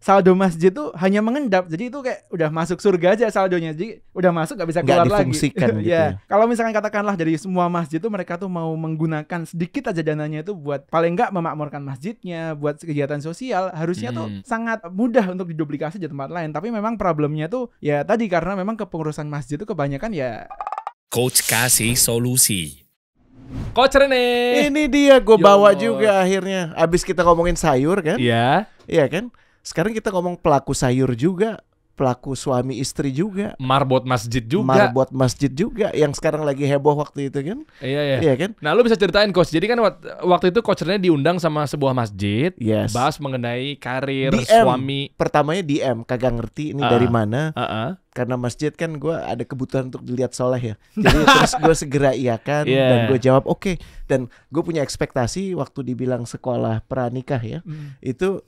saldo masjid tuh hanya mengendap jadi itu kayak udah masuk surga aja saldonya jadi udah masuk gak bisa keluar gak lagi iya. gitu ya. kalau misalkan katakanlah dari semua masjid tuh mereka tuh mau menggunakan sedikit aja dananya itu buat paling nggak memakmurkan masjidnya buat kegiatan sosial harusnya hmm. tuh sangat mudah untuk diduplikasi di tempat lain tapi memang problemnya tuh ya tadi karena memang kepengurusan masjid tuh kebanyakan ya coach kasih solusi Coach Rene. Ini dia gue ya bawa juga akhirnya. Abis kita ngomongin sayur kan? Iya. Iya kan? Sekarang kita ngomong pelaku sayur juga, pelaku suami istri juga, marbot masjid juga, marbot masjid juga yang sekarang lagi heboh waktu itu kan? Iya iya. Iya kan? Nah, lu bisa ceritain coach. Jadi kan waktu itu coachernya diundang sama sebuah masjid, yes. bahas mengenai karir DM. suami. Pertamanya DM, kagak ngerti ini uh, dari ah, mana. Uh -uh. Karena masjid kan gue ada kebutuhan untuk dilihat soleh ya. Jadi terus gue segera iakan yeah. dan gue jawab oke. Okay. Dan gue punya ekspektasi waktu dibilang sekolah pernikah ya, hmm. itu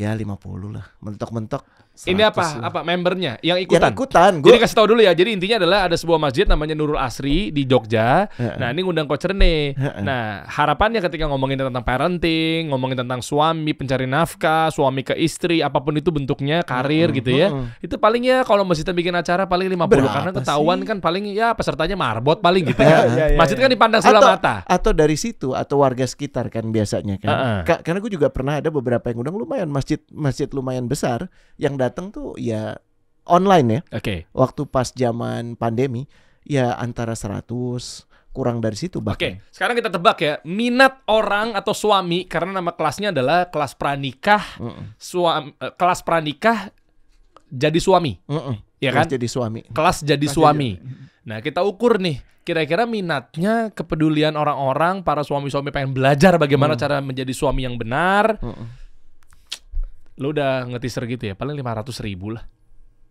ya 50 lah mentok-mentok ini apa lah. apa membernya yang ikutan yang ikutan gua... jadi kasih tau dulu ya jadi intinya adalah ada sebuah masjid namanya Nurul Asri di Jogja uh -uh. nah ini ngundang coach Rene uh -uh. nah harapannya ketika ngomongin tentang parenting ngomongin tentang suami pencari nafkah suami ke istri apapun itu bentuknya karir uh -uh. gitu ya uh -uh. itu palingnya kalau masjid bikin acara paling 50 Berapa karena ketahuan sih? kan paling ya pesertanya marbot paling gitu ya uh -uh. masjid iya. kan dipandang sebelah mata atau dari situ atau warga sekitar kan biasanya kan uh -uh. karena gue juga pernah ada beberapa yang ngundang lumayan masjid masjid masjid lumayan besar yang datang tuh ya online ya. Oke. Okay. Waktu pas zaman pandemi ya antara 100 kurang dari situ Oke, okay. sekarang kita tebak ya. Minat orang atau suami karena nama kelasnya adalah kelas pranikah. Mm -mm. Suami eh, kelas pranikah jadi suami. Mm -mm. Ya kan? Kelas jadi suami. Kelas jadi kelas suami. Jadi... Nah, kita ukur nih kira-kira minatnya kepedulian orang-orang para suami-suami pengen belajar bagaimana mm. cara menjadi suami yang benar. Mm -mm lo udah ngetiser gitu ya, paling lima ratus ribu lah.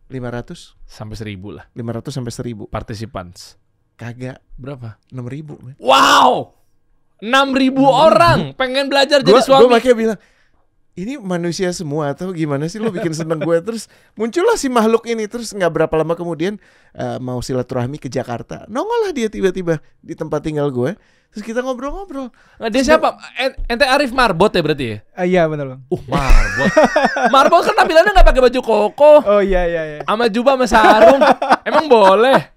lima ratus Sampai seribu lah. lima ratus sampai seribu Participants. Kagak. Berapa? enam ribu. Man. Wow! enam ribu orang pengen belajar gua, jadi suami. Gue makanya bilang, ini manusia semua atau gimana sih lo bikin seneng gue terus muncullah si makhluk ini terus nggak berapa lama kemudian uh, mau silaturahmi ke Jakarta nongol lah dia tiba-tiba di tempat tinggal gue Terus kita ngobrol-ngobrol. Nah, dia siapa? Ente Arif Marbot ya berarti ya? Uh, iya benar bang. Uh Marbot. Marbot kan tampilannya nggak pakai baju koko. Oh iya iya. iya. Sama jubah sama sarung. Emang boleh?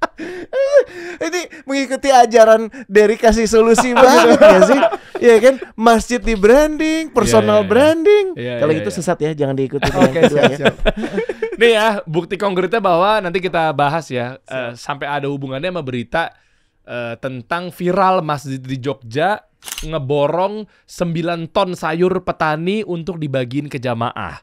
Ini mengikuti ajaran dari kasih solusi banget ya sih. Iya kan? Masjid di branding, iya, personal yeah, yeah, yeah. branding. Yeah, iya, Kalau yeah, itu yeah. sesat ya, jangan diikuti. Oke okay, siap, ya. siap. Nih ya, bukti konkretnya bahwa nanti kita bahas ya uh, sampai ada hubungannya sama berita Eh, tentang viral masjid di Jogja ngeborong 9 ton sayur petani untuk dibagiin ke jamaah.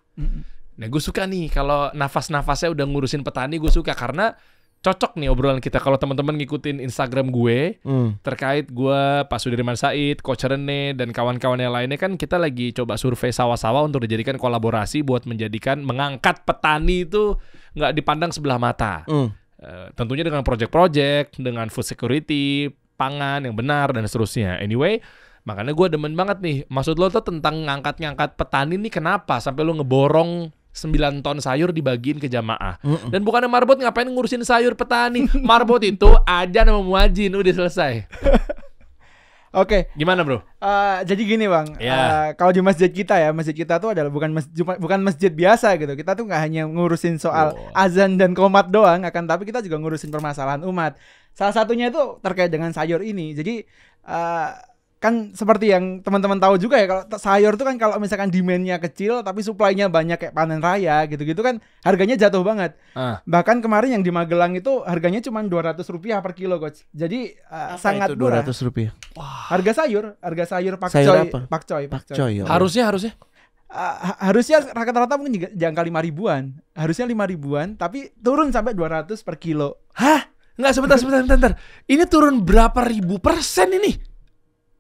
Nah gue suka nih kalau nafas-nafasnya udah ngurusin petani gue suka karena cocok nih obrolan kita kalau teman-teman ngikutin Instagram gue hmm. terkait gue Pak Sudirman Said, Coach Rene dan kawan-kawan yang lainnya kan kita lagi coba survei sawah-sawah untuk dijadikan kolaborasi buat menjadikan mengangkat petani itu nggak dipandang sebelah mata. Hmm. Eh, tentunya dengan project-project, dengan food security, pangan yang benar dan seterusnya. Anyway, makanya gue demen banget nih. Maksud lo tuh tentang ngangkat-ngangkat petani nih kenapa sampai lo ngeborong 9 ton sayur dibagiin ke jamaah. Uh-uh. Dan bukannya marbot ngapain ngurusin sayur petani. marbot itu aja nama muajin udah selesai. Oke. Okay. Gimana bro? Uh, jadi gini bang, yeah. Iya. uh, kalau di masjid kita ya, masjid kita tuh adalah bukan masjid, bukan masjid biasa gitu. Kita tuh nggak hanya ngurusin soal oh. azan dan komat doang, akan tapi kita juga ngurusin permasalahan umat. Salah satunya itu terkait dengan sayur ini. Jadi uh, kan seperti yang teman-teman tahu juga ya kalau sayur tuh kan kalau misalkan demandnya kecil tapi supply-nya banyak kayak panen raya gitu-gitu kan harganya jatuh banget uh. bahkan kemarin yang di Magelang itu harganya cuma dua ratus rupiah per kilo coach jadi uh, apa sangat dua ratus rupiah Wah. harga sayur harga sayur pakcoy sayur apa? pakcoy pakcoy pak ya harusnya harusnya Uh, harusnya rata-rata mungkin jangka lima ribuan harusnya lima ribuan tapi turun sampai dua ratus per kilo hah nggak sebentar sebentar sebentar ini turun berapa ribu persen ini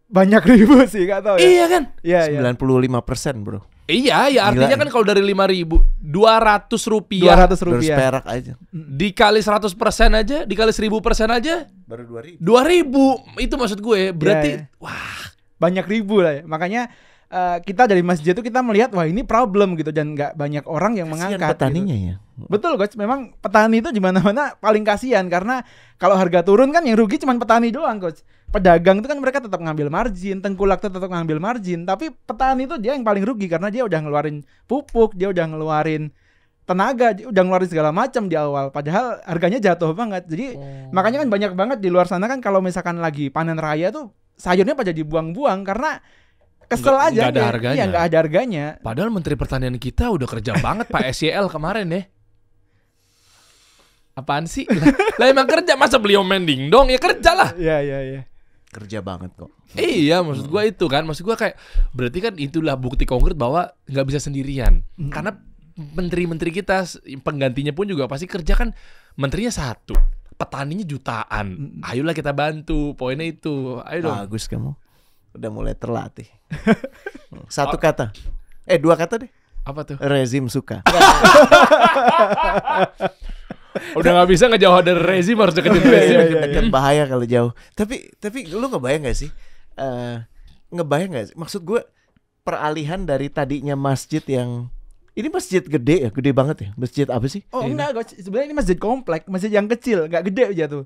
banyak ribu sih gak tau ya. Iya kan? Iya, 95 iya. persen bro. Iya, ya artinya Gila, kan ya. kalau dari lima ribu, 200 rupiah. 200 rupiah. perak aja. Dikali seratus persen aja, dikali seribu persen aja. Baru 2 ribu. 2 ribu, itu maksud gue. Iya, Berarti, yeah, yeah. wah. Banyak ribu lah ya. Makanya Uh, kita dari masjid itu kita melihat wah ini problem gitu dan gak banyak orang yang kasian mengangkat gitu. petaninya gitu. ya betul guys memang petani itu gimana mana mana paling kasihan karena kalau harga turun kan yang rugi cuma petani doang coach pedagang itu kan mereka tetap ngambil margin, tengkulak itu tetap ngambil margin, tapi petani itu dia yang paling rugi karena dia udah ngeluarin pupuk, dia udah ngeluarin tenaga, dia udah ngeluarin segala macam di awal. Padahal harganya jatuh banget. Jadi oh. makanya kan banyak banget di luar sana kan kalau misalkan lagi panen raya tuh sayurnya pada dibuang-buang karena kesel nggak, aja. Nggak ada harganya. Iya, nggak ada harganya. Padahal Menteri Pertanian kita udah kerja banget Pak SEL kemarin deh. Ya. Apaan sih? lah, lah emang kerja masa beliau mending dong? Ya kerjalah. Iya, iya, iya kerja banget kok. Iya, maksud gua itu kan, maksud gua kayak berarti kan itulah bukti konkret bahwa nggak bisa sendirian. Hmm. Karena menteri-menteri kita penggantinya pun juga pasti kerja kan menterinya satu, petaninya jutaan. Hmm. Ayolah kita bantu, poinnya itu. Ayo dong. Bagus kamu. Udah mulai terlatih. satu kata. Eh, dua kata deh. Apa tuh? Rezim suka. udah nggak bisa ngejauh dari rezim harus deketin iya, rezim iya, iya, iya, bahaya kalau jauh tapi tapi lu ngebayang gak sih uh, ngebayang gak sih maksud gue peralihan dari tadinya masjid yang ini masjid gede ya, gede banget ya. Masjid apa sih? Oh enggak, sebenarnya ini masjid komplek, masjid yang kecil, nggak gede aja tuh.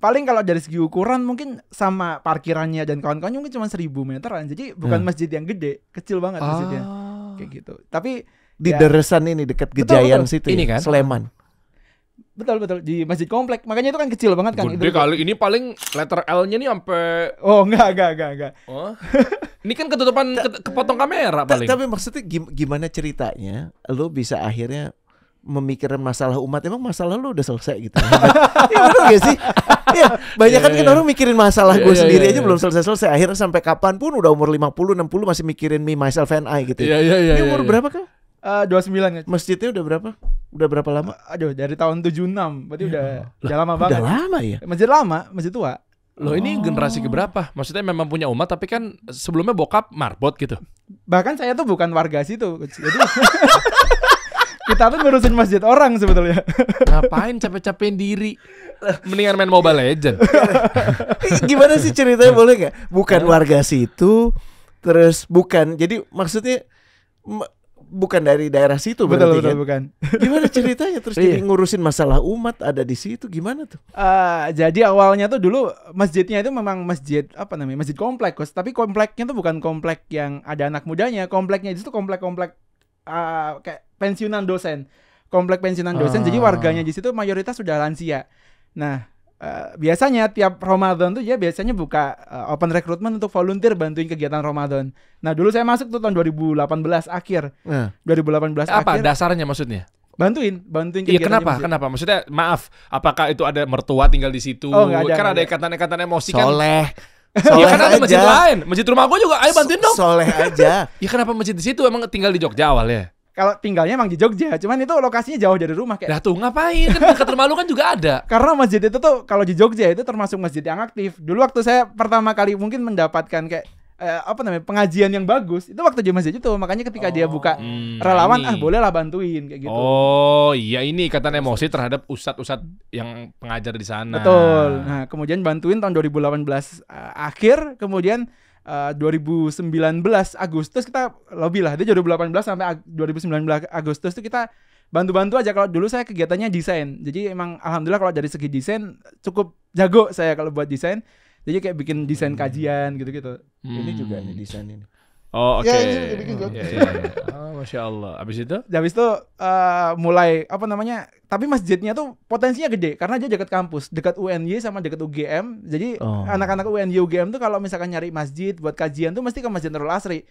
Paling kalau dari segi ukuran mungkin sama parkirannya dan kawan-kawannya mungkin cuma seribu meteran. Jadi bukan masjid yang gede, kecil banget masjidnya. Ah. Kayak gitu. Tapi di ya, Deresan ini dekat Gejayan betul, betul. situ, ini ya? kan? Sleman. Betul betul di masjid komplek. Makanya itu kan kecil banget kan. Gede itu, kali. Ini paling letter L-nya nih sampai Oh, enggak enggak enggak enggak. Oh. ini kan ketutupan ke, kepotong kamera paling. Tapi maksudnya gimana ceritanya lu bisa akhirnya memikirkan masalah umat emang masalah lu udah selesai gitu Iya betul gak sih ya banyak kan yeah, kan yeah. orang mikirin masalah iya, gue iya, sendiri iya, aja belum selesai-selesai akhirnya sampai kapan pun udah umur 50 60 masih mikirin me myself and I gitu ya. Iya iya iya. umur berapa kah Eh, dua sembilan. Ya, Masjidnya udah berapa? Udah berapa lama? Eh, aduh, dari tahun 76. Berarti ya. udah lah, udah lama banget. Udah lama ya? Masjid lama, masjid tua. Loh oh. ini generasi keberapa? Maksudnya memang punya umat tapi kan sebelumnya bokap marbot gitu. Bahkan saya tuh bukan warga situ. Jadi kita tuh ngurusin masjid orang sebetulnya. Ngapain capek-capekin diri? Mendingan main Mobile Legend. Gimana sih ceritanya boleh gak? Bukan warga situ, terus bukan. Jadi maksudnya bukan dari daerah situ betul, berarti betul, kan? bukan. Gimana ceritanya terus iya. jadi ngurusin masalah umat ada di situ gimana tuh? Uh, jadi awalnya tuh dulu masjidnya itu memang masjid apa namanya? Masjid kompleks, kos Tapi kompleksnya tuh bukan kompleks yang ada anak mudanya, Kompleksnya itu komplek-komplek uh, kayak pensiunan dosen. Kompleks pensiunan dosen. uh. Jadi warganya di situ mayoritas sudah lansia. Nah, Uh, biasanya tiap Ramadan tuh ya biasanya buka uh, open recruitment untuk volunteer bantuin kegiatan Ramadan. Nah, dulu saya masuk tuh tahun 2018 akhir. Hmm. Nah. 2018 Apa akhir. dasarnya maksudnya? Bantuin, bantuin Iya, kenapa? Kenapa? Maksudnya maaf, apakah itu ada mertua tinggal di situ? Oh, ada, kan ada ikatan-ikatan emosi Soleh. kan. Soleh. Soleh ya kan ada masjid lain, masjid rumah gue juga, ayo bantuin dong. Soleh aja. iya kenapa masjid di situ emang tinggal di Jogja awal ya kalau tinggalnya emang di Jogja, cuman itu lokasinya jauh dari rumah kayak. Lah tuh ngapain? Kan dekat kan juga ada. Karena masjid itu tuh kalau di Jogja itu termasuk masjid yang aktif. Dulu waktu saya pertama kali mungkin mendapatkan kayak eh, apa namanya pengajian yang bagus itu waktu di masjid itu makanya ketika oh, dia buka hmm, nah relawan ini. ah bolehlah bantuin kayak gitu oh iya ini ikatan emosi terhadap ustadz-ustadz yang pengajar di sana betul nah kemudian bantuin tahun 2018 eh, akhir kemudian uh, eh, 2019 Agustus kita lobby lah. Dia 2018 sampai 2019 Agustus itu kita bantu-bantu aja kalau dulu saya kegiatannya desain. Jadi emang alhamdulillah kalau dari segi desain cukup jago saya kalau buat desain. Jadi kayak bikin desain hmm. kajian gitu-gitu. Hmm. Ini juga nih desain ini. Oh ya, oke. Okay. Gitu. Ya, ya, bikin ya, ya, ya. Oh, Masya Allah. abis itu? Ya, abis itu uh, mulai apa namanya? Tapi masjidnya tuh potensinya gede karena dia dekat kampus, dekat UNY sama dekat UGM. Jadi oh. anak-anak UNY UGM tuh kalau misalkan nyari masjid buat kajian tuh mesti ke Masjid Nurul Asri.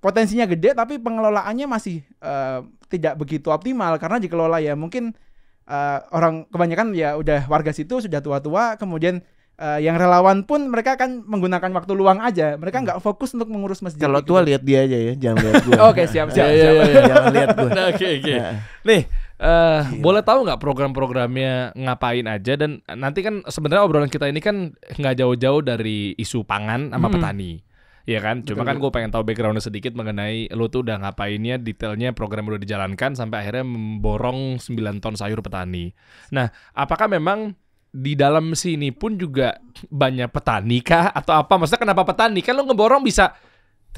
Potensinya gede tapi pengelolaannya masih uh, tidak begitu optimal karena dikelola ya mungkin uh, orang kebanyakan ya udah warga situ sudah tua-tua kemudian Uh, yang relawan pun mereka akan menggunakan waktu luang aja. Mereka hmm. nggak fokus untuk mengurus masjid. Kalau gitu. tua lihat dia aja ya, jangan lihat gue. Oke siap siap. siap. jangan lihat gue. Nah, oke oke. Nah. Nih, Uh, boleh tahu nggak program-programnya ngapain aja dan nanti kan sebenarnya obrolan kita ini kan nggak jauh-jauh dari isu pangan sama hmm. petani. ya kan, cuma kan Betul. kan gue pengen tahu backgroundnya sedikit mengenai lo tuh udah ngapainnya, detailnya program udah dijalankan sampai akhirnya memborong 9 ton sayur petani. Nah, apakah memang di dalam sini pun juga banyak petani kah atau apa? Maksudnya kenapa petani? Kan lo ngeborong bisa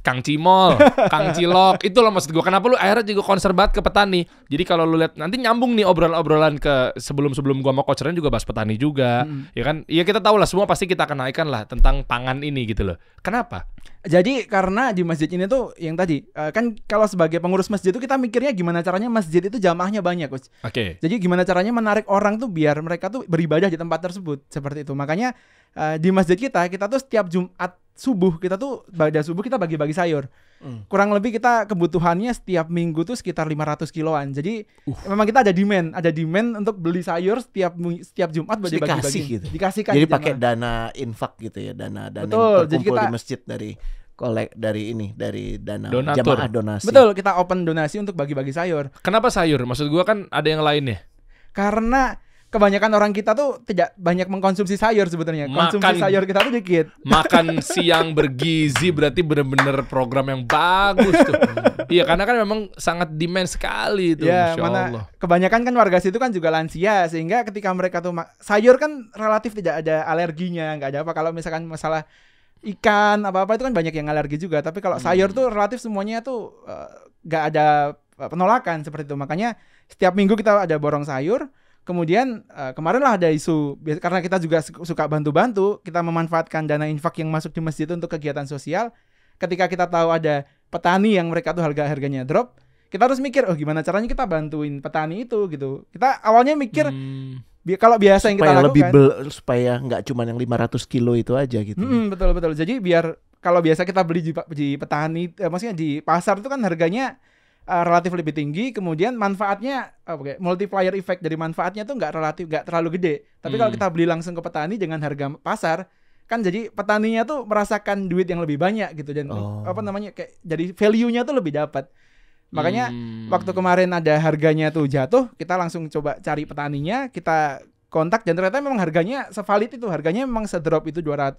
Kang Cimol, Kang Cilok, itu loh maksud gue. Kenapa lu akhirnya juga konser banget ke petani? Jadi kalau lu lihat nanti nyambung nih obrolan-obrolan ke sebelum-sebelum gua mau Coach juga bahas petani juga, hmm. ya kan? Iya kita tahu lah semua pasti kita akan naikkan lah tentang pangan ini gitu loh. Kenapa? Jadi karena di masjid ini tuh yang tadi eh, kan kalau sebagai pengurus masjid itu kita mikirnya gimana caranya masjid itu jamaahnya banyak, coach. Oke. Okay. Jadi gimana caranya menarik orang tuh biar mereka tuh beribadah di tempat tersebut seperti itu. Makanya uh, di masjid kita kita tuh setiap Jumat subuh kita tuh pada subuh kita bagi-bagi sayur. Hmm. Kurang lebih kita kebutuhannya setiap minggu tuh sekitar 500 kiloan. Jadi uh. memang kita ada demand, ada demand untuk beli sayur setiap setiap Jumat bagi -bagi bagi Dikasih gitu. Dikasihkan. Jadi pakai dana infak gitu ya, dana dana Betul. yang kita, di masjid dari kolek dari ini dari dana jamaah donasi. Betul, kita open donasi untuk bagi-bagi sayur. Kenapa sayur? Maksud gua kan ada yang lain ya. Karena kebanyakan orang kita tuh tidak banyak mengkonsumsi sayur sebetulnya. Konsumsi makan, sayur kita tuh dikit. Makan siang bergizi berarti bener-bener program yang bagus tuh. iya, karena kan memang sangat demand sekali tuh Ya, Insya mana, Allah. Kebanyakan kan warga situ kan juga lansia, sehingga ketika mereka tuh sayur kan relatif tidak ada alerginya, nggak ada apa. Kalau misalkan masalah ikan apa-apa itu kan banyak yang alergi juga. Tapi kalau hmm. sayur hmm. tuh relatif semuanya tuh eh, nggak uh, ada eh, penolakan seperti itu. Makanya setiap minggu kita ada borong sayur Kemudian uh, kemarin lah ada isu karena kita juga suka bantu-bantu, kita memanfaatkan dana infak yang masuk di masjid itu untuk kegiatan sosial. Ketika kita tahu ada petani yang mereka tuh harga harganya drop, kita harus mikir oh gimana caranya kita bantuin petani itu gitu. Kita awalnya mikir hmm. Bi kalau biasa yang kita lakukan lebih bel supaya nggak cuma yang 500 kilo itu aja gitu. betul betul. Jadi biar kalau biasa kita beli di, di petani, eh, maksudnya di pasar itu kan harganya uh, relatif lebih tinggi kemudian manfaatnya oke okay, multiplier effect dari manfaatnya tuh nggak relatif nggak terlalu gede tapi hmm. kalau kita beli langsung ke petani dengan harga pasar kan jadi petaninya tuh merasakan duit yang lebih banyak gitu dan oh. apa namanya kayak jadi value-nya tuh lebih dapat makanya hmm. waktu kemarin ada harganya tuh jatuh kita langsung coba cari petaninya kita kontak dan ternyata memang harganya sevalid itu harganya memang sedrop itu 200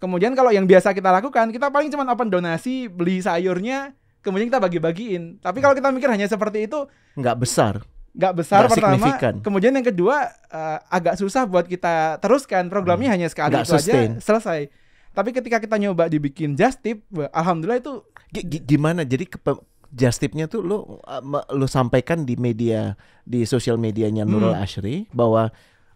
kemudian kalau yang biasa kita lakukan kita paling cuma open donasi beli sayurnya kemudian kita bagi-bagiin. Tapi kalau kita mikir hanya seperti itu, nggak besar. Nggak besar nggak pertama. Signifikan. Kemudian yang kedua uh, agak susah buat kita teruskan programnya hmm. hanya sekali nggak itu sustain. aja selesai. Tapi ketika kita nyoba dibikin just tip, alhamdulillah itu G gimana? Jadi just tipnya tuh lo eh, lo sampaikan di media di sosial medianya Nurul hmm. Ashri bahwa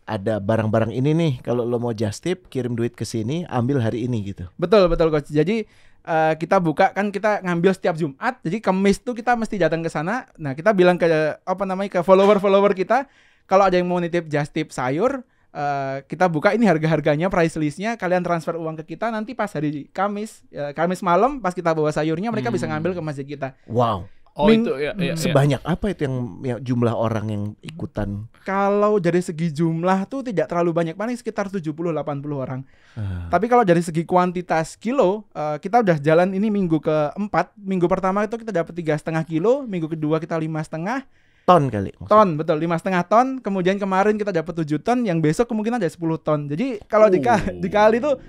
ada barang-barang ini nih kalau lo mau just tip kirim duit ke sini ambil hari ini gitu. Betul betul coach. Jadi uh, kita buka kan kita ngambil setiap Jumat. Jadi Kamis tuh kita mesti datang ke sana. Nah, kita bilang ke apa namanya ke follower-follower kita kalau ada yang mau nitip just tip sayur Uh, kita buka ini harga-harganya, price listnya. Kalian transfer uang ke kita nanti pas hari Kamis, uh, Kamis malam pas kita bawa sayurnya mereka hmm. bisa ngambil ke masjid kita. Wow. Oh Ming, itu ya, ya, ya. sebanyak ya. apa itu yang ya, jumlah orang yang ikutan? Kalau dari segi jumlah tuh tidak terlalu banyak paling sekitar 70 80 orang. Uh. Tapi kalau dari segi kuantitas kilo, uh, kita udah jalan ini minggu keempat. Minggu pertama itu kita dapat tiga setengah kilo, minggu kedua kita lima setengah ton kali. Maksudnya. Ton, betul. Lima setengah ton. Kemudian kemarin kita dapat tujuh ton, yang besok kemungkinan ada sepuluh ton. Jadi kalau dikali, oh. dikali tuh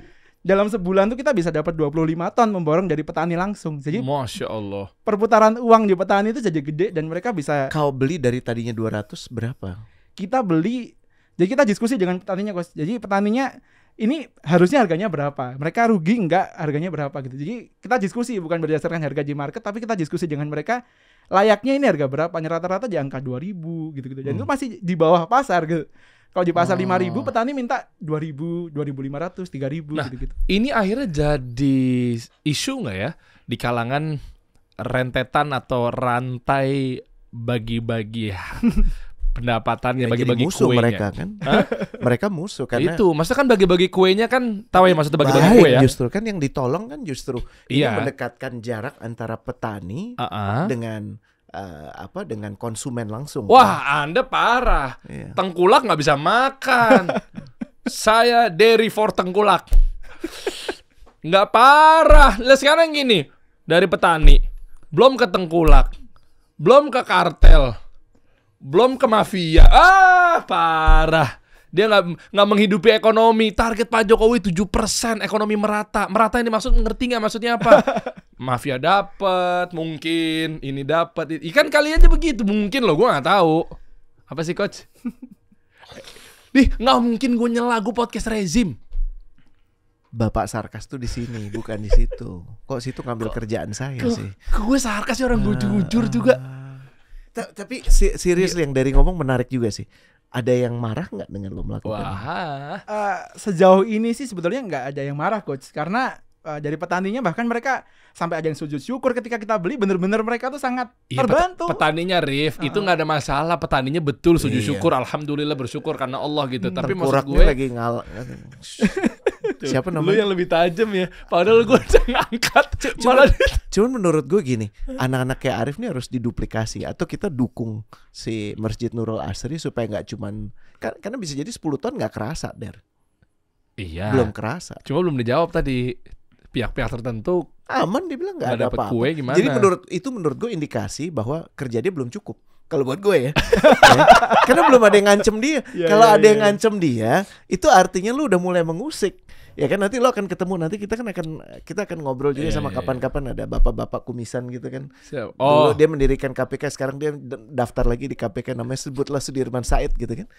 dalam sebulan tuh kita bisa dapat 25 ton memborong dari petani langsung. Jadi Masya Allah. Perputaran uang di petani itu jadi gede dan mereka bisa Kau beli dari tadinya 200 berapa? Kita beli jadi kita diskusi dengan petaninya, Kos. Jadi petaninya ini harusnya harganya berapa? Mereka rugi enggak harganya berapa gitu. Jadi kita diskusi bukan berdasarkan harga di market tapi kita diskusi dengan mereka layaknya ini harga berapa? Rata-rata di angka 2000 gitu-gitu. Dan hmm. itu masih di bawah pasar gitu. Kalau di pasar lima oh. ribu, petani minta dua ribu, dua ribu lima ratus, tiga ribu, nah, gitu-gitu. Ini akhirnya jadi isu nggak ya di kalangan rentetan atau rantai bagi-bagi pendapatannya bagi-bagi musuh mereka kan mereka musuh karena itu masa kan bagi-bagi kuenya kan tahu ya maksudnya bagi-bagi kue ya justru kan yang ditolong kan justru iya. ini mendekatkan jarak antara petani uh -uh. dengan uh, apa dengan konsumen langsung. Wah, kan? Anda parah. Iya. Tengkulak nggak bisa makan. Saya dari for tengkulak. nggak parah. Lihat sekarang gini, dari petani, belum ke tengkulak, belum ke kartel, belum ke mafia. Ah, parah. Dia nggak nggak menghidupi ekonomi. Target Pak Jokowi tujuh persen ekonomi merata. Merata ini maksud ngerti nggak maksudnya apa? Mafia dapat, mungkin ini dapat. Ikan kali aja begitu, mungkin loh gue nggak tahu. Apa sih coach? di nggak mungkin gue nyela gue podcast rezim. Bapak sarkas tuh di sini, bukan di situ. Kok situ ngambil kerjaan saya sih? Kok gue sarkas sih orang gue ah. jujur juga. Tapi serius iya. yang dari ngomong menarik juga sih ada yang marah nggak dengan lo melakukan? Wah. Uh, sejauh ini sih sebetulnya nggak ada yang marah coach karena uh, dari petaninya bahkan mereka sampai ada yang sujud syukur ketika kita beli bener-bener mereka tuh sangat ya, terbantu. Pet petaninya Rif uh -uh. itu nggak ada masalah petaninya betul sujud iya. syukur alhamdulillah bersyukur karena Allah gitu. Hmm. Tapi maksud gue lagi ngal itu. Siapa namanya? Lu yang lebih tajam ya. Padahal gue udah ngangkat. Cuman, malah... cuman menurut gue gini, anak-anak kayak Arif nih harus diduplikasi atau kita dukung si Masjid Nurul Asri supaya nggak cuman kan, karena bisa jadi 10 tahun nggak kerasa der. Iya. Belum kerasa. Cuma belum dijawab tadi pihak-pihak tertentu aman dibilang bilang nggak ada apa-apa. Kue gimana? Jadi menurut itu menurut gue indikasi bahwa kerja dia belum cukup kalau buat gue ya. ya. Karena belum ada yang ngancem dia. Yeah, kalau yeah, ada yeah. yang iya. ngancem dia, itu artinya lu udah mulai mengusik ya kan nanti lo akan ketemu nanti kita kan akan kita akan ngobrol juga yeah, sama iya, iya. kapan-kapan yeah, yeah. ada bapak-bapak kumisan gitu kan. Siap. Oh. Dulu dia mendirikan KPK sekarang dia daftar lagi di KPK namanya sebutlah Sudirman Said gitu kan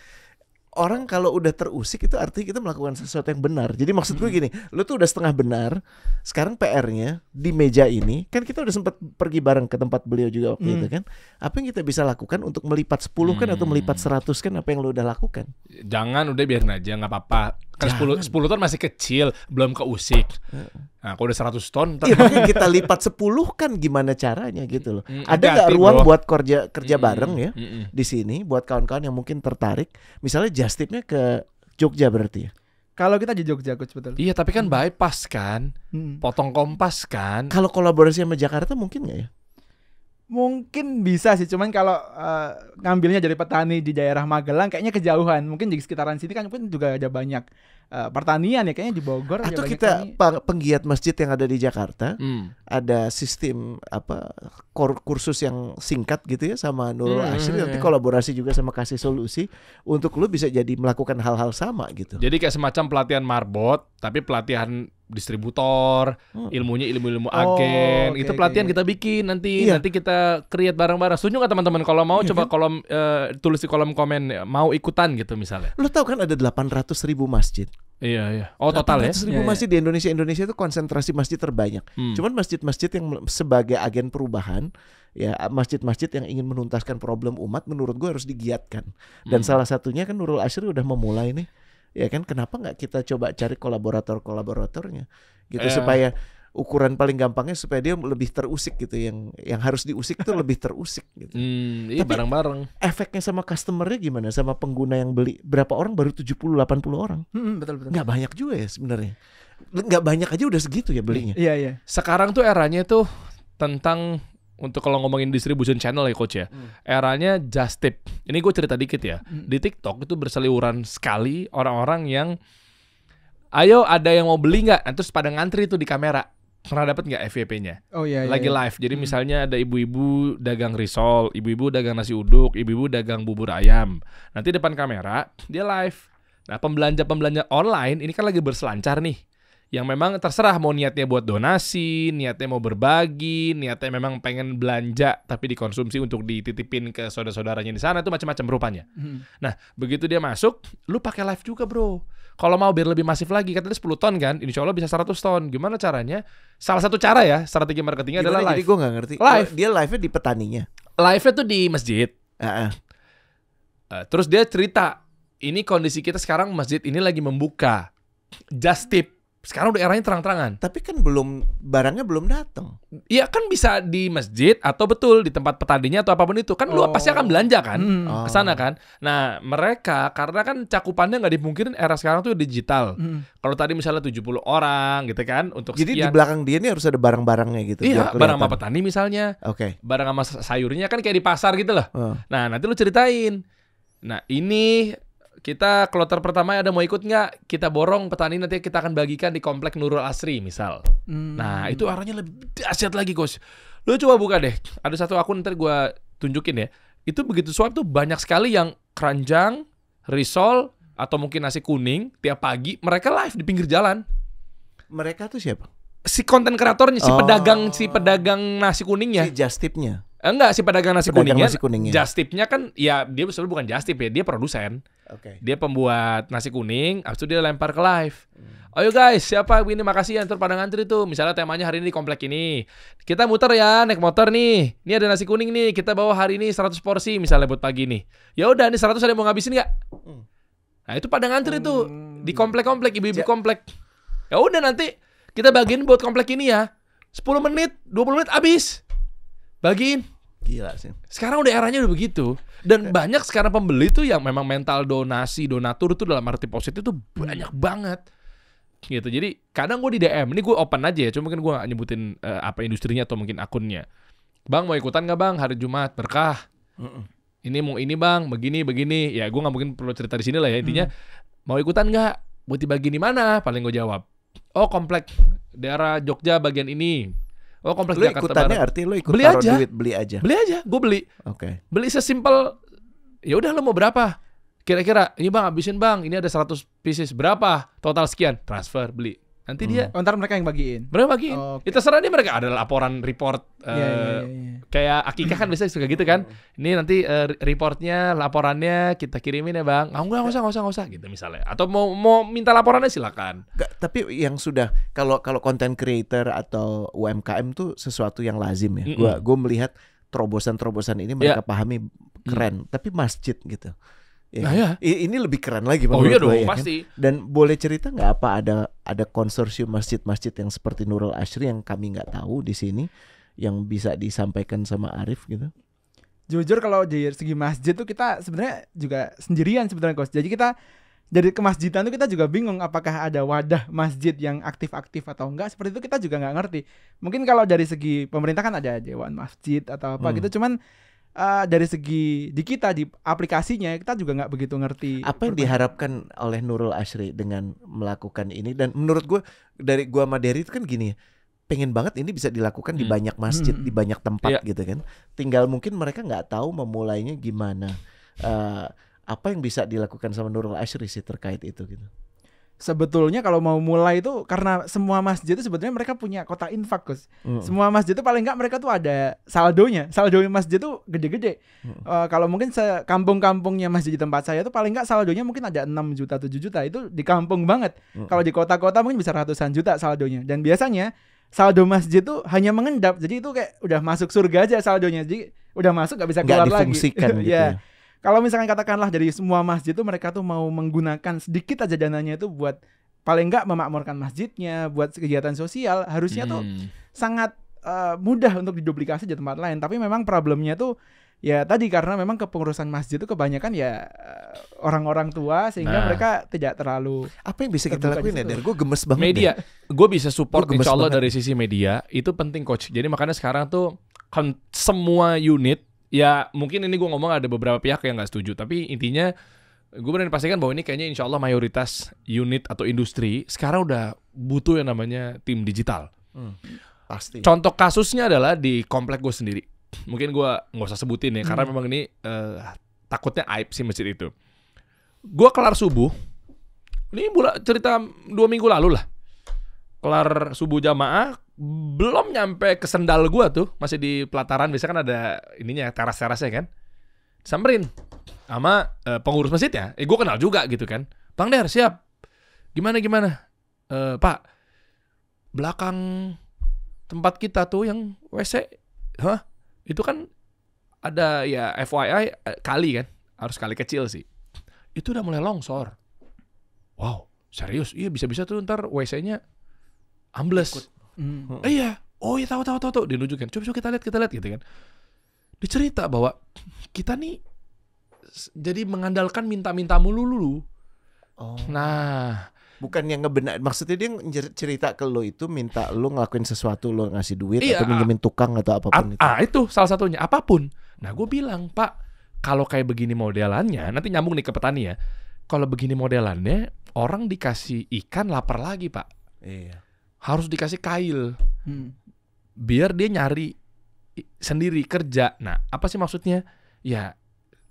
orang kalau udah terusik itu artinya kita melakukan sesuatu yang benar. Jadi maksud gue hmm. gini, lo tuh udah setengah benar. Sekarang PR-nya di meja ini, kan kita udah sempat pergi bareng ke tempat beliau juga waktu hmm. itu kan. Apa yang kita bisa lakukan untuk melipat 10 hmm. kan atau melipat 100 hmm. kan apa yang lo udah lakukan? Jangan udah biarin aja nggak apa-apa. Kan sepuluh 10, 10 ton masih kecil, belum keusik. Nah, kalau udah 100 ton, ya, kita lipat 10 kan gimana caranya gitu loh. Mm, Ada nggak ruang bro. buat kerja kerja mm, bareng ya mm, mm. di sini buat kawan-kawan yang mungkin tertarik. Misalnya justipnya ke Jogja berarti ya. Kalau kita di Jogja, coach betul. Iya, tapi kan bypass kan, hmm. potong kompas kan. Kalau kolaborasi sama Jakarta mungkin nggak ya? mungkin bisa sih cuman kalau uh, ngambilnya jadi petani di daerah Magelang kayaknya kejauhan mungkin di sekitaran sini kan mungkin juga ada banyak uh, pertanian ya kayaknya di Bogor atau kita kami... penggiat masjid yang ada di Jakarta hmm. ada sistem apa kursus yang singkat gitu ya sama Nurul hmm, Asri hmm, nanti hmm. kolaborasi juga sama kasih solusi untuk lu bisa jadi melakukan hal-hal sama gitu jadi kayak semacam pelatihan marbot tapi pelatihan distributor, hmm. ilmunya ilmu-ilmu oh, agen. okay, itu pelatihan okay. kita bikin nanti iya. nanti kita create barang-barang Setuju nggak teman-teman kalau mau iya, coba kan? kolom uh, tulis di kolom komen mau ikutan gitu misalnya. Lo tahu kan ada 800 ribu masjid. Iya iya. Oh nah, total ya. Ribu iya, iya. masjid di Indonesia Indonesia itu konsentrasi masjid terbanyak. Hmm. Cuman masjid-masjid yang sebagai agen perubahan ya masjid-masjid yang ingin menuntaskan problem umat menurut gue harus digiatkan. Dan hmm. salah satunya kan Nurul Asri udah memulai nih. Ya kan kenapa nggak kita coba cari kolaborator-kolaboratornya gitu eh. supaya ukuran paling gampangnya supaya dia lebih terusik gitu yang yang harus diusik tuh lebih terusik gitu. Hmm, iya bareng-bareng. Efeknya sama customernya gimana? Sama pengguna yang beli berapa orang baru 70 80 orang. Hmm, betul betul. Gak banyak juga ya sebenarnya. Gak banyak aja udah segitu ya belinya. Iya iya. Sekarang tuh eranya tuh tentang untuk kalau ngomongin distribution channel ya coach ya. Hmm. Eranya just tip. Ini gue cerita dikit ya. Hmm. Di TikTok itu berseliuran sekali orang-orang yang ayo ada yang mau beli nggak? Nah, terus pada ngantri tuh di kamera pernah dapat nggak fvp nya Oh iya, iya Lagi iya. live. Jadi hmm. misalnya ada ibu-ibu dagang risol, ibu-ibu dagang nasi uduk, ibu-ibu dagang bubur ayam. Nanti depan kamera dia live. Nah, pembelanja-pembelanja online ini kan lagi berselancar nih yang memang terserah mau niatnya buat donasi, niatnya mau berbagi, niatnya memang pengen belanja tapi dikonsumsi untuk dititipin ke saudara-saudaranya di sana itu macam-macam rupanya. Hmm. Nah, begitu dia masuk, lu pakai live juga, Bro. Kalau mau biar lebih masif lagi, katanya 10 ton kan, insya Allah bisa 100 ton. Gimana caranya? Salah satu cara ya, strategi marketingnya Gimana adalah live. Jadi gue gak ngerti. Live. Dia live-nya di petaninya. Live-nya tuh di masjid. Uh -uh. terus dia cerita, ini kondisi kita sekarang masjid ini lagi membuka. Just tip sekarang udah eranya terang-terangan. Tapi kan belum barangnya belum datang. Iya kan bisa di masjid atau betul di tempat petadinya atau apapun itu. Kan oh. lu pasti akan belanja kan hmm. oh. ke sana kan. Nah, mereka karena kan cakupannya nggak dipungkirin era sekarang tuh digital. Hmm. Kalau tadi misalnya 70 orang gitu kan untuk Jadi sekian. di belakang dia ini harus ada barang-barangnya gitu. Iya, barang sama petani misalnya. Oke. Okay. Barang sama sayurnya kan kayak di pasar gitu loh. Oh. Nah, nanti lu ceritain. Nah, ini kita kloter pertama ada mau ikut nggak? Kita borong petani nanti kita akan bagikan di komplek Nurul Asri misal. Hmm. Nah itu arahnya lebih dahsyat lagi coach. Lu coba buka deh. Ada satu akun nanti gue tunjukin ya. Itu begitu suap tuh banyak sekali yang keranjang, risol, atau mungkin nasi kuning tiap pagi mereka live di pinggir jalan. Mereka tuh siapa? Si konten kreatornya, si oh. pedagang, si oh. pedagang nasi kuningnya. Si justipnya. Eh, enggak si pedagang nasi pedagang kuningnya, nasi kuningnya. Justipnya kan ya dia sebenarnya bukan Justip ya, dia produsen. Okay. Dia pembuat nasi kuning, habis itu dia lempar ke live. Hmm. Ayo guys, siapa ini makasih yang terpada ngantri tuh. Misalnya temanya hari ini di komplek ini. Kita muter ya, naik motor nih. Ini ada nasi kuning nih, kita bawa hari ini 100 porsi misalnya buat pagi nih. Ya udah nih 100 ada yang mau ngabisin nggak? Hmm. Nah, itu pada ngantri hmm. tuh di komplek-komplek ibu-ibu komplek. Ya udah nanti kita bagiin buat komplek ini ya. 10 menit, 20 menit habis bagiin gila sih sekarang udah eranya udah begitu dan eh. banyak sekarang pembeli tuh yang memang mental donasi donatur tuh dalam arti positif tuh hmm. banyak banget gitu jadi kadang gue di DM ini gue open aja ya cuma mungkin gue nyebutin uh, apa industrinya atau mungkin akunnya bang mau ikutan nggak bang hari Jumat berkah uh-uh. ini mau ini bang begini begini ya gue nggak mungkin perlu cerita di sini lah ya intinya hmm. mau ikutan nggak buat dibagi di mana paling gue jawab oh komplek daerah Jogja bagian ini Oh kompleks lu Jakarta ikutannya Barat. arti lu ikut beli aja. duit beli aja. Beli aja, gue beli. Oke. Okay. Beli sesimpel ya udah lu mau berapa? Kira-kira ini Bang habisin Bang, ini ada 100 pieces berapa? Total sekian, transfer beli. Nanti hmm. dia oh, ntar mereka yang bagiin. Mereka bagiin. Oh, ya, okay. Itu terserah dia mereka ada laporan report uh, yeah, yeah, yeah. kayak akikah kan biasanya suka gitu kan. Hmm. Ini nanti uh, reportnya, laporannya kita kirimin ya, Bang. Ah, oh, enggak, usah, enggak usah, enggak usah gitu misalnya. Atau mau mau minta laporannya silakan. Gak, tapi yang sudah kalau kalau content creator atau UMKM tuh sesuatu yang lazim ya. Mm -mm. Gua gua melihat terobosan-terobosan ini mereka yeah. pahami keren, mm. tapi masjid gitu. Ya. Nah, ya. Ini lebih keren lagi Oh iya dong, ya, pasti. Dan boleh cerita nggak apa ada ada konsorsium masjid-masjid yang seperti Nurul Ashri yang kami nggak tahu di sini yang bisa disampaikan sama Arif gitu? Jujur kalau dari segi masjid tuh kita sebenarnya juga sendirian sebenarnya Kos. Jadi kita jadi ke masjidan tuh kita juga bingung apakah ada wadah masjid yang aktif-aktif atau enggak. Seperti itu kita juga nggak ngerti. Mungkin kalau dari segi pemerintah kan ada dewan masjid atau apa hmm. gitu. Cuman uh, dari segi di kita di aplikasinya kita juga nggak begitu ngerti apa yang diharapkan oleh Nurul Asri dengan melakukan ini dan menurut gue dari gua sama Derry itu kan gini pengen banget ini bisa dilakukan hmm. di banyak masjid hmm. di banyak tempat yeah. gitu kan tinggal mungkin mereka nggak tahu memulainya gimana uh, apa yang bisa dilakukan sama Nurul Asri sih terkait itu gitu sebetulnya kalau mau mulai itu karena semua masjid itu sebetulnya mereka punya kota infak Gus. Mm. Semua masjid itu paling nggak mereka tuh ada saldonya. Saldo masjid itu gede-gede. Mm. Uh, kalau mungkin kampung-kampungnya masjid di tempat saya itu paling nggak saldonya mungkin ada 6 juta 7 juta itu di kampung banget. Mm. Kalau di kota-kota mungkin bisa ratusan juta saldonya. Dan biasanya saldo masjid tuh hanya mengendap. Jadi itu kayak udah masuk surga aja saldonya. Jadi udah masuk gak bisa keluar gak lagi. Gitu yeah. Ya kalau misalkan katakanlah jadi semua masjid itu mereka tuh mau menggunakan sedikit aja dananya itu buat paling enggak memakmurkan masjidnya, buat kegiatan sosial, harusnya hmm. tuh sangat uh, mudah untuk diduplikasi di tempat lain. Tapi memang problemnya tuh ya tadi karena memang kepengurusan masjid itu kebanyakan ya eh, orang-orang tua sehingga nah. mereka tidak terlalu apa yang bisa kita lakuin ya Der? gue gemes banget media gue bisa support insya Allah banget. dari sisi media itu penting coach jadi makanya sekarang tuh kan semua unit ya mungkin ini gue ngomong ada beberapa pihak yang nggak setuju tapi intinya gue berani pastikan bahwa ini kayaknya insya Allah mayoritas unit atau industri sekarang udah butuh yang namanya tim digital hmm, pasti contoh kasusnya adalah di komplek gue sendiri mungkin gue nggak usah sebutin ya hmm. karena memang ini uh, takutnya aib sih masjid itu gue kelar subuh ini bulan cerita dua minggu lalu lah kelar subuh jamaah belum nyampe ke sendal gua tuh masih di pelataran biasanya kan ada ininya teras-terasnya kan samperin sama uh, pengurus ya eh gua kenal juga gitu kan bang der siap gimana gimana uh, pak belakang tempat kita tuh yang wc hah itu kan ada ya FYI eh, kali kan harus kali kecil sih itu udah mulai longsor wow serius iya bisa-bisa tuh ntar wc-nya ambles. Mm. Eh, iya, oh iya tahu tahu tahu tahu dinunjukin. Coba coba kita lihat kita lihat gitu kan. Dicerita bahwa kita nih jadi mengandalkan minta-minta mulu lulu. Oh. Nah, bukan yang ngebenak maksudnya dia cerita ke lo itu minta lo ngelakuin sesuatu lo ngasih duit iya, atau minjemin tukang atau apapun itu. Ah, itu salah satunya apapun. Nah, gue bilang, "Pak, kalau kayak begini modelannya, nanti nyambung nih ke petani ya. Kalau begini modelannya, orang dikasih ikan lapar lagi, Pak." Iya harus dikasih kail hmm. biar dia nyari sendiri kerja nah apa sih maksudnya ya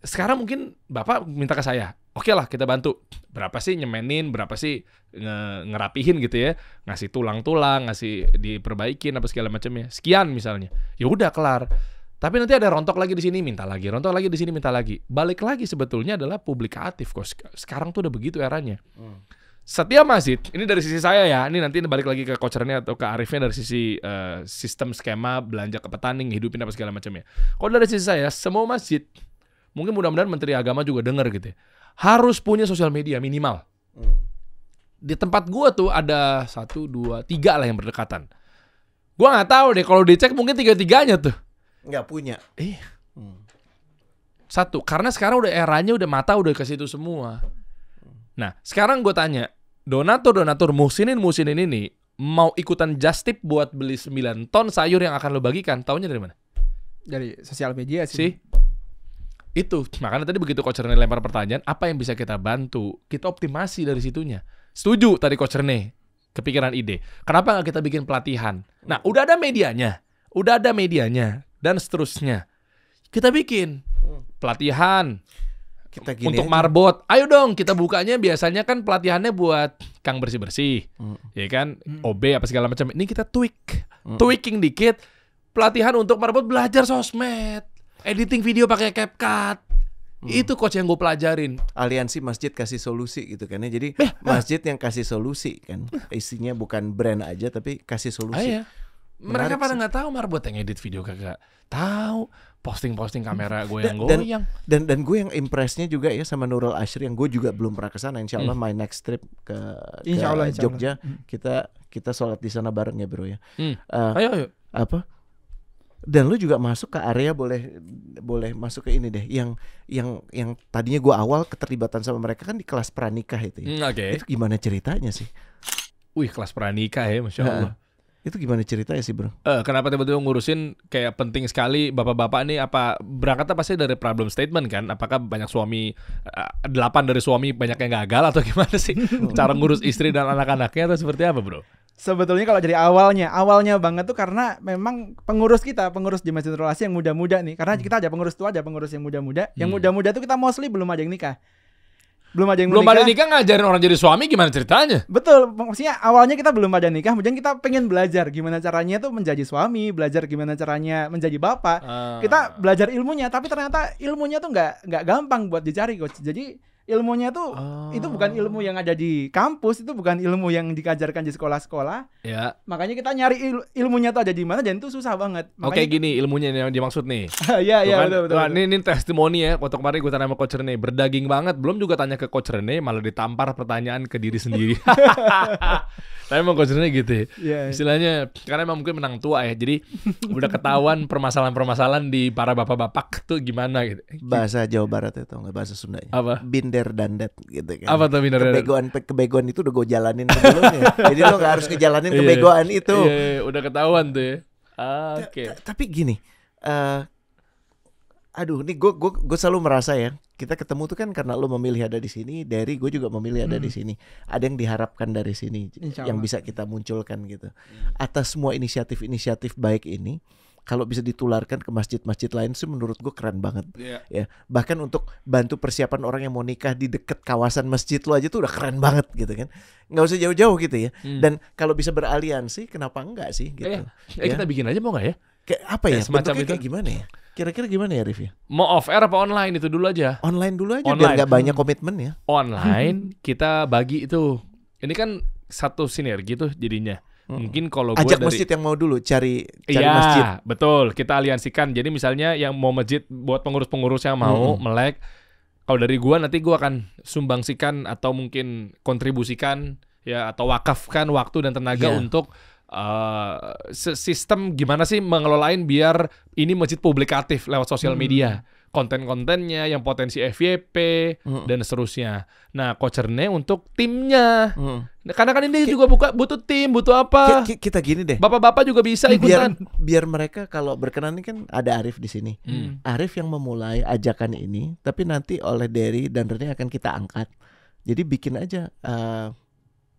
sekarang mungkin bapak minta ke saya oke okay lah kita bantu berapa sih nyemenin berapa sih nge ngerapihin gitu ya ngasih tulang-tulang ngasih diperbaikin apa segala macamnya sekian misalnya ya udah kelar tapi nanti ada rontok lagi di sini, minta lagi, rontok lagi di sini, minta lagi. Balik lagi sebetulnya adalah publikatif kok. Sekarang tuh udah begitu eranya. Hmm setiap masjid ini dari sisi saya ya ini nanti balik lagi ke kocernya atau ke Arifnya dari sisi uh, sistem skema belanja ke petani hidupin apa segala macamnya kalau dari sisi saya semua masjid mungkin mudah-mudahan Menteri Agama juga dengar gitu ya, harus punya sosial media minimal hmm. di tempat gua tuh ada satu dua tiga lah yang berdekatan gua nggak tahu deh kalau dicek mungkin tiga tiganya tuh nggak punya eh. satu karena sekarang udah eranya udah mata udah ke situ semua Nah, sekarang gue tanya, donatur-donatur musinin-musinin ini mau ikutan justip buat beli 9 ton sayur yang akan lo bagikan, tahunya dari mana? Dari sosial media sih. Si? Itu, makanya tadi begitu Coach Rene lempar pertanyaan, apa yang bisa kita bantu? Kita optimasi dari situnya. Setuju tadi Coach Rene, kepikiran ide. Kenapa nggak kita bikin pelatihan? Nah, udah ada medianya, udah ada medianya, dan seterusnya. Kita bikin hmm. pelatihan, kita gini untuk marbot ayo dong kita bukanya biasanya kan pelatihannya buat kang bersih bersih mm. ya kan mm. ob apa segala macam ini kita tweak mm. tweaking dikit pelatihan untuk marbot belajar sosmed editing video pakai CapCut Hmm. Itu coach yang gue pelajarin. Aliansi masjid kasih solusi gitu kan ya. Jadi eh, eh. masjid ah. yang kasih solusi kan. Isinya bukan brand aja tapi kasih solusi. Ah, iya. Mereka pada nggak tahu marbot yang edit video kagak tahu posting-posting hmm. kamera gue yang gue Dan, yang... dan dan gue yang impresnya juga ya sama Nurul Ashri yang gue juga belum pernah kesana sana. Insya Allah hmm. my next trip ke, insya Allah, insya Jogja Allah. Hmm. kita kita sholat di sana bareng ya bro ya. Hmm. Uh, ayo ayo. Apa? Dan lu juga masuk ke area boleh boleh masuk ke ini deh yang yang yang tadinya gue awal keterlibatan sama mereka kan di kelas pranikah itu. Ya. Hmm, Okay. Itu gimana ceritanya sih? Wih kelas pranikah ya, masya Allah. Uh, itu gimana ceritanya sih bro? Uh, kenapa tiba-tiba ngurusin kayak penting sekali bapak-bapak nih apa berangkatnya pasti dari problem statement kan? Apakah banyak suami eh, delapan dari suami banyak yang gagal atau gimana sih cara ngurus istri dan anak-anaknya atau seperti apa bro? Sebetulnya kalau jadi awalnya, awalnya banget tuh karena memang pengurus kita, pengurus di Masjid Relasi yang muda-muda nih. Karena hmm. kita ada pengurus tua, ada pengurus yang muda-muda. Yang hmm. muda-muda hmm. tuh kita mostly belum ada yang nikah belum ada yang belum menikah. ada nikah ngajarin orang jadi suami gimana ceritanya? Betul, maksudnya awalnya kita belum ada nikah, kemudian kita pengen belajar gimana caranya tuh menjadi suami, belajar gimana caranya menjadi bapak. Uh. Kita ah. belajar ilmunya, tapi ternyata ilmunya tuh nggak nggak gampang buat dicari coach. Jadi ilmunya tuh oh. itu bukan ilmu yang ada di kampus itu bukan ilmu yang dikajarkan di sekolah-sekolah ya makanya kita nyari il ilmunya tuh ada di mana dan itu susah banget oh, makanya... oke gini ilmunya yang dimaksud nih iya iya kan? betul betul, nah, betul. Ini, ini testimoni ya waktu kemarin gue tanya sama coach Rene berdaging banget belum juga tanya ke coach Rene malah ditampar pertanyaan ke diri sendiri Tapi emang concernnya gitu ya. Yeah, iya. Istilahnya karena emang mungkin menang tua ya. Jadi udah ketahuan permasalahan-permasalahan di para bapak-bapak tuh gimana gitu. Bahasa Jawa Barat itu nggak bahasa Sundanya. Apa? Binder dan dat gitu kan. Apa tuh binder Kebegoan kebegoan itu udah gue jalanin sebelumnya. Jadi lo gak harus ngejalanin iya, iya. kebegoan itu. yeah, udah ketahuan tuh ya. Oke. Okay. Tapi gini, uh, aduh, ini gue gue gue selalu merasa ya kita ketemu tuh kan karena lo memilih ada di sini, dari gue juga memilih ada hmm. di sini. Ada yang diharapkan dari sini yang bisa kita munculkan gitu. Hmm. Atas semua inisiatif-inisiatif baik ini, kalau bisa ditularkan ke masjid-masjid lain sih menurut gue keren banget. Yeah. Ya, bahkan untuk bantu persiapan orang yang mau nikah di deket kawasan masjid lo aja tuh udah keren banget gitu kan. Nggak usah jauh-jauh gitu ya. Hmm. Dan kalau bisa beraliansi, kenapa enggak sih gitu. Eh, eh ya. eh kita bikin aja mau nggak ya? Kayak apa ya? Kayak semacam Bentuknya itu. kayak gimana ya? Kira-kira gimana ya Rif ya? Mau off air apa online itu dulu aja? Online dulu aja online. biar gak banyak komitmen ya. Online kita bagi itu. Ini kan satu sinergi tuh jadinya. Mungkin kalau gue Ajak dari, masjid yang mau dulu cari cari iya, masjid. betul. Kita aliansikan. Jadi misalnya yang mau masjid buat pengurus-pengurus yang mau hmm. melek kalau dari gua nanti gua akan sumbangsikan atau mungkin kontribusikan ya atau wakafkan waktu dan tenaga yeah. untuk uh, sistem gimana sih mengelolain biar ini masjid publikatif lewat sosial hmm. media konten-kontennya yang potensi FYP hmm. dan seterusnya. Nah, kocernya untuk timnya. Hmm. Karena kan ini K juga buka butuh tim, butuh apa? K kita gini deh. Bapak-bapak juga bisa ikutan. Biar, biar mereka kalau berkenan ini kan ada Arif di sini. Hmm. Arif yang memulai ajakan ini, tapi nanti oleh Derry dan Rene akan kita angkat. Jadi bikin aja uh,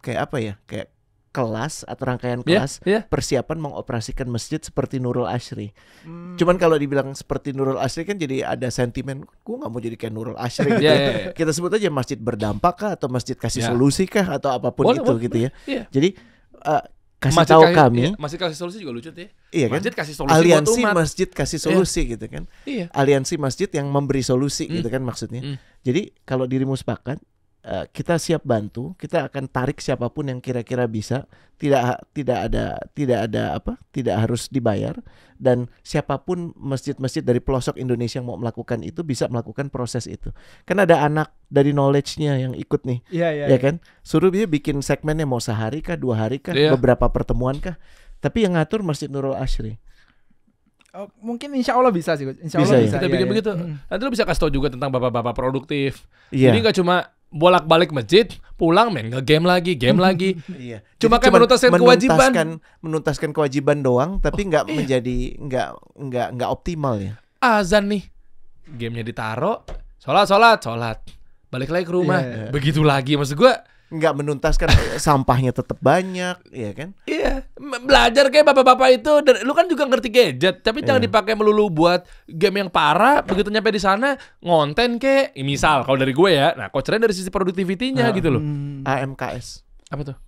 kayak apa ya? Kayak kelas atau rangkaian iya, kelas yeah, yeah. persiapan mengoperasikan masjid seperti Nurul Ashri. Hmm. Cuman kalau dibilang seperti Nurul Ashri kan jadi ada sentimen gue nggak mau jadi kayak Nurul Ashri iya, gitu. yeah, yeah, yeah. Kita sebut aja masjid berdampak kah atau masjid kasih yeah. solusi kah atau apapun boleh, itu boleh, gitu ya. Yeah. Iya. Jadi uh, kasih masjid tahu kasih, kami. Iya, masjid kasih solusi juga lucu ya. Iya kan? kasih solusi Aliansi masjid kasih solusi yeah. gitu kan. Iya. Aliansi masjid yang memberi solusi mm. gitu kan maksudnya. Mm. Jadi kalau dirimu sepakat, Eh, kita siap bantu, kita akan tarik siapapun yang kira-kira bisa, tidak tidak ada tidak ada apa, tidak harus dibayar dan siapapun masjid-masjid dari pelosok Indonesia yang mau melakukan itu bisa melakukan proses itu. Kan ada anak dari knowledge-nya yang ikut nih, iya, iya, ya, ya, ya kan? Suruh dia bikin segmennya mau sehari kah, dua hari kah, ya. beberapa pertemuan kah? Tapi yang ngatur Masjid Nurul Ashri. Oh, mungkin insya Allah bisa sih, insya Allah bisa. Ya? bisa. Ya. Kita iya, bikin ya. begitu. Hmm. Nanti lu bisa kasih tau juga tentang bapak-bapak produktif. Jadi nggak cuma bolak-balik masjid, pulang main nge-game lagi, game lagi. iya. Cuma kan menuntaskan, kewajiban. Menuntaskan kewajiban doang, tapi oh, nggak oh, iya. menjadi nggak nggak nggak optimal ya. Azan nih, gamenya ditaruh, sholat sholat sholat, balik lagi ke rumah, yeah. begitu lagi maksud gue nggak menuntaskan eh, sampahnya tetap banyak ya kan iya belajar kayak bapak-bapak itu dan lu kan juga ngerti gadget tapi yeah. jangan iya. dipakai melulu buat game yang parah begitu nyampe di sana ngonten kayak misal kalau dari gue ya nah coachnya dari sisi produktivitinya uh, gitu loh hmm, AMKS apa tuh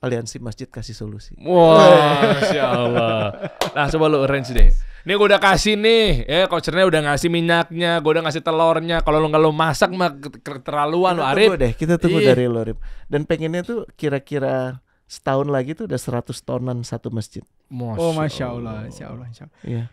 Aliansi Masjid kasih solusi. Wah, wow, masya Allah. Nah, coba lu arrange deh. Ini gue udah kasih nih, ya coachernya udah ngasih minyaknya, gue udah ngasih telurnya. Kalau lo nggak lo masak mah keterlaluan lo Arif. Tunggu deh, kita tunggu Ih. Iya. dari lo Arif. Dan pengennya tuh kira-kira setahun lagi tuh udah 100 tonan satu masjid. Masya oh masya Allah, masya Allah, masya Allah. Iya.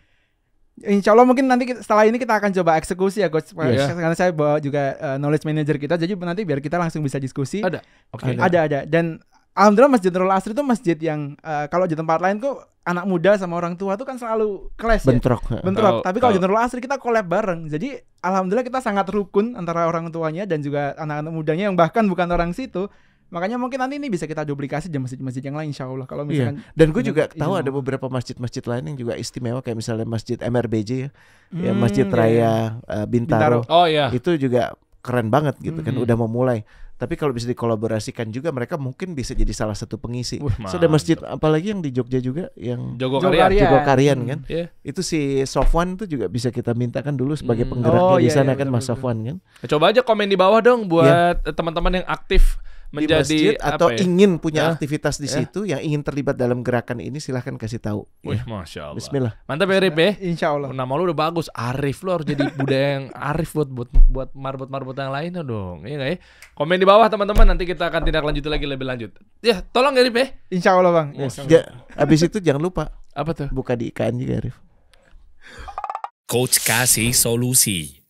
Insya Allah mungkin nanti kita, setelah ini kita akan coba eksekusi ya coach. Yes. Iya. Karena saya bawa juga uh, knowledge manager kita, jadi nanti biar kita langsung bisa diskusi. Ada, okay. ada, ada. Dan alhamdulillah masjid Nurul Asri itu masjid yang uh, kalau di tempat lain kok anak muda sama orang tua tuh kan selalu clash ya. bentrok ya? bentrok oh, tapi kalau oh. di Nurul Asri kita collab bareng jadi alhamdulillah kita sangat rukun antara orang tuanya dan juga anak-anak mudanya yang bahkan bukan orang situ Makanya mungkin nanti ini bisa kita duplikasi di masjid-masjid yang lain insyaallah kalau iya. misalkan iya. Dan gue juga tahu ada beberapa masjid-masjid lain yang juga istimewa kayak misalnya masjid MRBJ ya. ya, hmm, ya masjid iya, Raya iya. Eh, Bintaro. Bintaro. Oh iya. Itu juga keren banget gitu kan mm -hmm. udah memulai tapi kalau bisa dikolaborasikan juga mereka mungkin bisa jadi salah satu pengisi. sudah so, masjid apalagi yang di Jogja juga yang Jogokarian Karian, Jogo kan. yeah. Itu si Sofwan tuh juga bisa kita mintakan dulu sebagai mm. penggeraknya oh, di iya, sana yeah, kan betul, Mas Sofwan kan. Coba aja komen di bawah dong buat teman iya. teman-teman yang aktif menjadi di masjid atau ya? ingin punya ya? aktivitas di ya? situ yang ingin terlibat dalam gerakan ini silahkan kasih tahu. Wih, ya. masya Allah. Bismillah. Mantap ya Rip ya. Insya Allah. Nama lu udah bagus, Arif lu harus jadi budaya yang Arif buat buat buat marbot marbot yang lain dong. Iya nggak ya? Komen di bawah teman-teman nanti kita akan tindak lanjuti lagi lebih lanjut. Ya tolong ya Rip ya. Insya Allah bang. Yes. Ya, abis itu jangan lupa. Apa tuh? Buka di IKN juga Arif. Coach kasih solusi.